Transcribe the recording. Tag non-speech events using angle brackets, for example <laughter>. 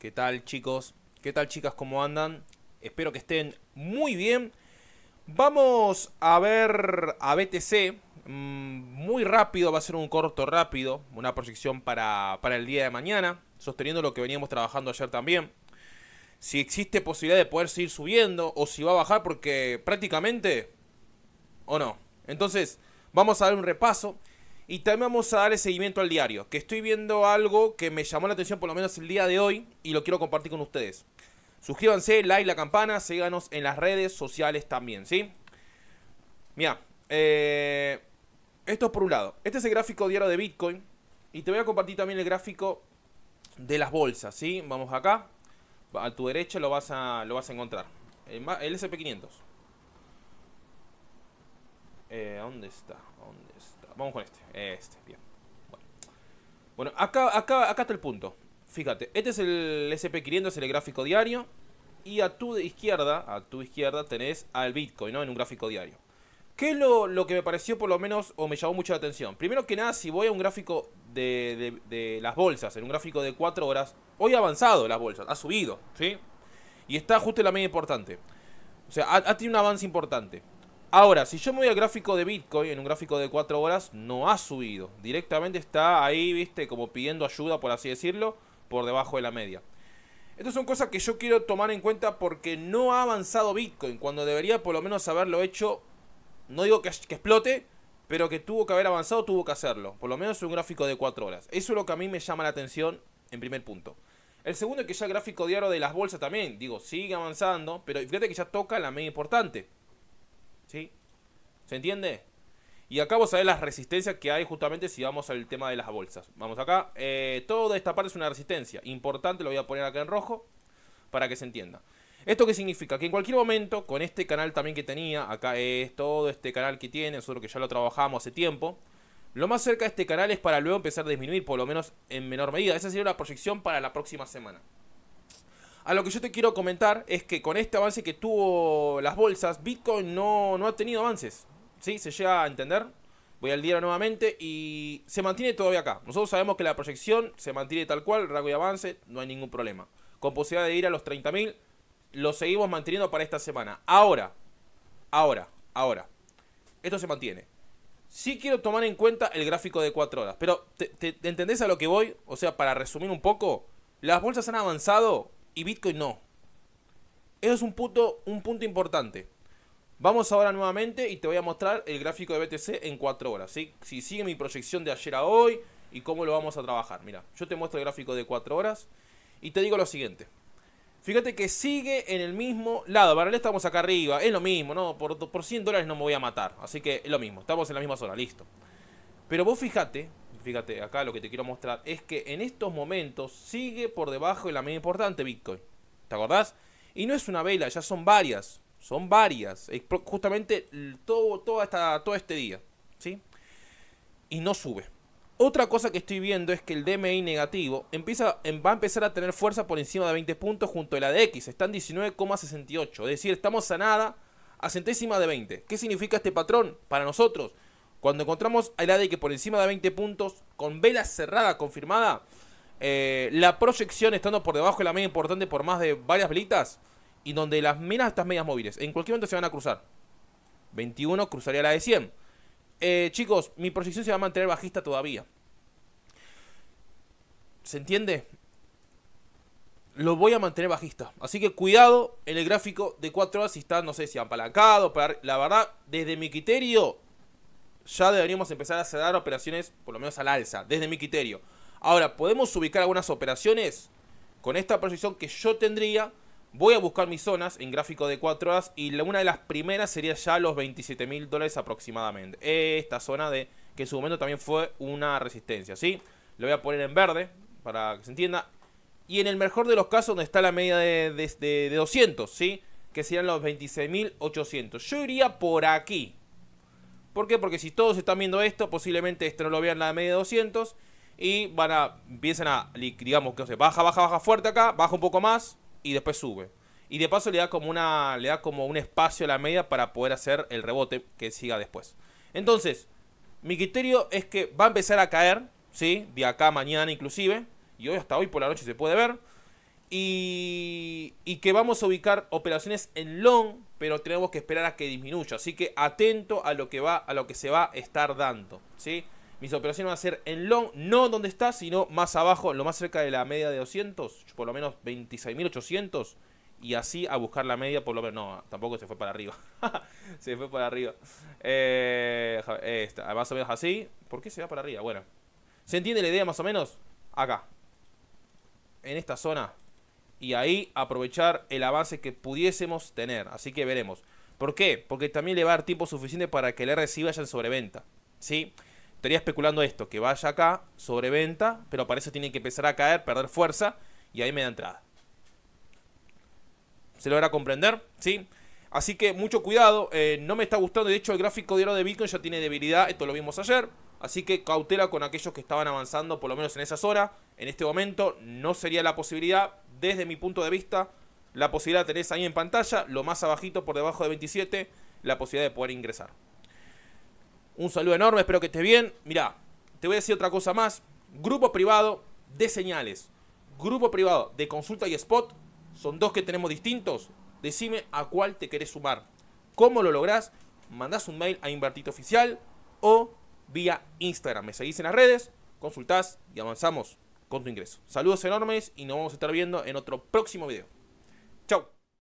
¿Qué tal chicos? ¿Qué tal chicas? ¿Cómo andan? Espero que estén muy bien. Vamos a ver a BTC. Mm, muy rápido, va a ser un corto rápido. Una proyección para, el día de mañana. Sosteniendo lo que veníamos trabajando ayer también. Si existe posibilidad de poder seguir subiendo o si va a bajar porque prácticamente... ¿O no? Entonces, vamos a dar un repaso. Y también vamos a darle seguimiento al diario, que estoy viendo algo que me llamó la atención por lo menos el día de hoy y lo quiero compartir con ustedes. Suscríbanse, like la campana, síganos en las redes sociales también, ¿sí? Mira, eh, esto es por un lado. Este es el gráfico diario de Bitcoin. Y te voy a compartir también el gráfico de las bolsas, ¿sí? Vamos acá. A tu derecha lo vas a, lo vas a encontrar. El, SP500. Eh, ¿Dónde está? ¿Dónde vamos con este. Este, bien. Bueno, acá, acá, acá está el punto. Fíjate, este es el SP500, es el gráfico diario. Y a tu izquierda, a tu izquierda tenés al Bitcoin, ¿no? En un gráfico diario. ¿Qué es lo, que me pareció por lo menos o me llamó mucho la atención? Primero que nada, si voy a un gráfico de, las bolsas, en un gráfico de 4 horas, hoy ha avanzado las bolsas, ha subido, ¿sí? Y está justo en la media importante. O sea, ha tenido un avance importante. Ahora, si yo me voy al gráfico de Bitcoin, en un gráfico de 4 horas, no ha subido. Directamente está ahí, viste, como pidiendo ayuda, por así decirlo, por debajo de la media. Estas son cosas que yo quiero tomar en cuenta porque no ha avanzado Bitcoin, cuando debería por lo menos haberlo hecho, no digo que, explote, pero que tuvo que haber avanzado, tuvo que hacerlo. Por lo menos en un gráfico de 4 horas. Eso es lo que a mí me llama la atención en primer punto. El segundo es que ya el gráfico diario de las bolsas también, digo, sigue avanzando, pero fíjate que ya toca la media importante. ¿Sí? ¿Se entiende? Y acá vos sabés las resistencias que hay justamente si vamos al tema de las bolsas. Vamos acá. Eh, toda esta parte es una resistencia. Importante, lo voy a poner acá en rojo para que se entienda. ¿Esto qué significa? Que en cualquier momento, con este canal también que tenía, acá es todo este canal que tiene, nosotros que ya lo trabajamos hace tiempo, lo más cerca de este canal es para luego empezar a disminuir, por lo menos en menor medida. Esa sería la proyección para la próxima semana. A lo que yo te quiero comentar es que con este avance que tuvo las bolsas, Bitcoin no, ha tenido avances. ¿Sí? ¿Se llega a entender? Voy al diario nuevamente y se mantiene todavía acá. Nosotros sabemos que la proyección se mantiene tal cual, rango de avance, no hay ningún problema. Con posibilidad de ir a los 30.000, lo seguimos manteniendo para esta semana. Ahora, ahora, ahora, esto se mantiene. Sí quiero tomar en cuenta el gráfico de 4 horas, pero ¿te, te, entendés a lo que voy? O sea, para resumir un poco, las bolsas han avanzado y Bitcoin no. Eso es un punto, importante. Vamos ahora nuevamente y te voy a mostrar el gráfico de BTC en 4 horas. Si sigue mi proyección de ayer a hoy y cómo lo vamos a trabajar. Mira, yo te muestro el gráfico de 4 horas y te digo lo siguiente. Fíjate que sigue en el mismo lado. Para estamos acá arriba. Es lo mismo, ¿no? Por, por 100 dólares no me voy a matar. Así que es lo mismo. Estamos en la misma zona. Listo. Pero vos fíjate fíjate, acá lo que te quiero mostrar es que en estos momentos sigue por debajo de la media importante Bitcoin. ¿Te acordás? Y no es una vela, ya son varias. Son varias. Justamente todo, todo, todo este día. ¿Sí? Y no sube. Otra cosa que estoy viendo es que el DMI negativo empieza, em, va a empezar a tener fuerza por encima de 20 puntos junto a la X. Está en 19,68. Es decir, estamos a nada, a centésima de 20. ¿Qué significa este patrón para nosotros? Cuando encontramos a de que por encima de 20 puntos, con vela cerrada confirmada, eh, la proyección estando por debajo de la media importante por más de varias velitas, y donde las minas estas medias móviles, en cualquier momento se van a cruzar. 21 cruzaría la de 100. Eh, chicos, mi proyección se va a mantener bajista todavía. ¿Se entiende? Lo voy a mantener bajista. Así que cuidado en el gráfico de 4 horas si está, no sé, si apalancado. La verdad, desde mi criterio, ya deberíamos empezar a cerrar operaciones, por lo menos al alza, desde mi criterio. Ahora, ¿podemos ubicar algunas operaciones? Con esta proyección que yo tendría, voy a buscar mis zonas en gráfico de 4 horas y una de las primeras sería ya los 27 mil dólares aproximadamente. Esta zona de que en su momento también fue una resistencia, ¿sí? Lo voy a poner en verde para que se entienda. Y en el mejor de los casos, donde está la media de, 200, ¿sí? Que serían los 26.800. Yo iría por aquí, ¿Por qué? Porque si todos están viendo esto, posiblemente esto no lo vean la media de 200 y van a, empiezan a, digamos, que baja, baja, baja fuerte acá, baja un poco más y después sube. Y de paso le da como una, le da como un espacio a la media para poder hacer el rebote que siga después. Entonces, mi criterio es que va a empezar a caer, ¿sí? De acá mañana inclusive, y hoy hasta hoy por la noche se puede ver. Y, y que vamos a ubicar operaciones en long pero tenemos que esperar a que disminuya. Así que atento a lo que va, a lo que se va a estar dando. ¿sí? Mis operaciones van a ser en long, no donde está, sino más abajo, lo más cerca de la media de 200, por lo menos 26.800. Y así a buscar la media, por lo menos. No, tampoco se fue para arriba. <laughs> se fue para arriba. Eh, más o menos así. ¿Por qué se va para arriba? Bueno, ¿se entiende la idea más o menos? Acá. En esta zona y ahí aprovechar el avance que pudiésemos tener. Así que veremos. ¿Por qué? Porque también le va a dar tiempo suficiente para que el RSI vaya en sobreventa. ¿Sí? Estaría especulando esto, que vaya acá, sobreventa, pero para eso tiene que empezar a caer, perder fuerza y ahí me da entrada. ¿Se logra comprender? ¿Sí? Así que mucho cuidado, eh, no me está gustando, de hecho el gráfico de de Bitcoin ya tiene debilidad, esto lo vimos ayer, Así que cautela con aquellos que estaban avanzando, por lo menos en esas horas. En este momento no sería la posibilidad, desde mi punto de vista, la posibilidad tenés tener ahí en pantalla, lo más abajito por debajo de 27, la posibilidad de poder ingresar. Un saludo enorme, espero que estés bien. Mirá, te voy a decir otra cosa más. Grupo privado de señales. Grupo privado de consulta y spot. Son dos que tenemos distintos. Decime a cuál te querés sumar. ¿Cómo lo lográs? Mandás un mail a Invertito Oficial o vía Instagram. Me seguís en las redes, consultás y avanzamos con tu ingreso. Saludos enormes y nos vamos a estar viendo en otro próximo video. Chao.